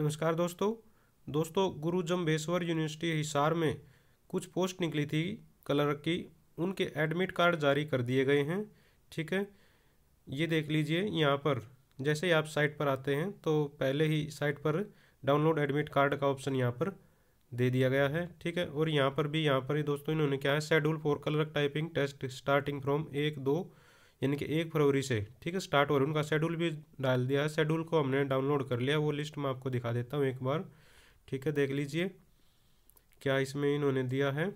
नमस्कार दोस्तों दोस्तों गुरु जम्बेश्वर यूनिवर्सिटी हिसार में कुछ पोस्ट निकली थी कलर की उनके एडमिट कार्ड जारी कर दिए गए हैं ठीक है ये देख लीजिए यहाँ पर जैसे ही आप साइट पर आते हैं तो पहले ही साइट पर डाउनलोड एडमिट कार्ड का ऑप्शन यहाँ पर दे दिया गया है ठीक है और यहाँ पर भी यहाँ पर ही दोस्तों इन्होंने क्या है schedule for clerk typing test starting from एक दो यानी कि एक फरवरी से ठीक है स्टार्ट हो रहा है उनका शेड्यूल भी डाल दिया है शेड्यूल को हमने डाउनलोड कर लिया वो लिस्ट मैं आपको दिखा देता हूँ एक बार ठीक है देख लीजिए क्या इसमें इन्होंने दिया है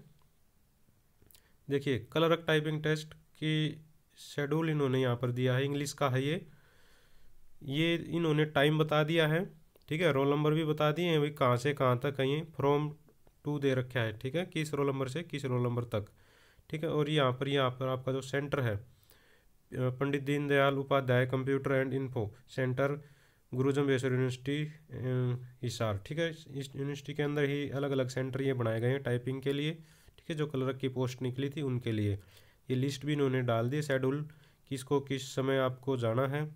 देखिए कलरक टाइपिंग टेस्ट की शेड्यूल इन्होंने यहाँ पर दिया है इंग्लिश का है ये ये इन्होंने टाइम बता दिया है ठीक है रोल नंबर भी बता दिए हैं भाई कहाँ से कहाँ तक है फ्रॉम टू दे रखा है ठीक है किस रोल नंबर से किस रोल नंबर तक ठीक है और यहाँ पर यहाँ पर आपका जो सेंटर है Pandit Deendayal Upadhyay computer and info centre Guru Jambheshwar university Hisar ठीक है इस यूनिवर्सिटी के अंदर ही अलग अलग सेंटर ये बनाए गए हैं टाइपिंग के लिए ठीक है जो क्लर्क की पोस्ट निकली थी उनके लिए ये लिस्ट भी इन्होंने डाल दी शेड्यूल किसको किस समय आपको जाना है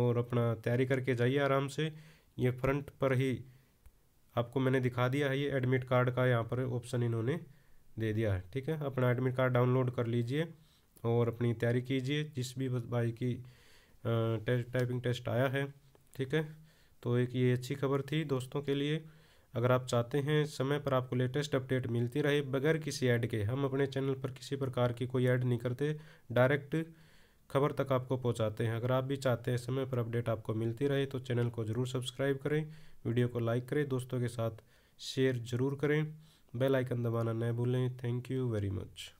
और अपना तैयारी करके जाइए आराम से ये फ्रंट पर ही आपको मैंने दिखा दिया है ये एडमिट कार्ड का यहाँ पर ऑप्शन इन्होंने दे दिया है ठीक है अपना एडमिट कार्ड डाउनलोड कर लीजिए और अपनी तैयारी कीजिए जिस भी भाई की टेस्ट टाइपिंग टेस्ट आया है ठीक है तो एक ये अच्छी खबर थी दोस्तों के लिए अगर आप चाहते हैं समय पर आपको लेटेस्ट अपडेट मिलती रहे बगैर किसी ऐड के हम अपने चैनल पर किसी प्रकार की कोई ऐड नहीं करते डायरेक्ट खबर तक आपको पहुंचाते हैं अगर आप भी चाहते हैं समय पर अपडेट आपको मिलती रहे तो चैनल को ज़रूर सब्सक्राइब करें वीडियो को लाइक करें दोस्तों के साथ शेयर ज़रूर करें बेलाइकन दबाना न भूलें थैंक यू वेरी मच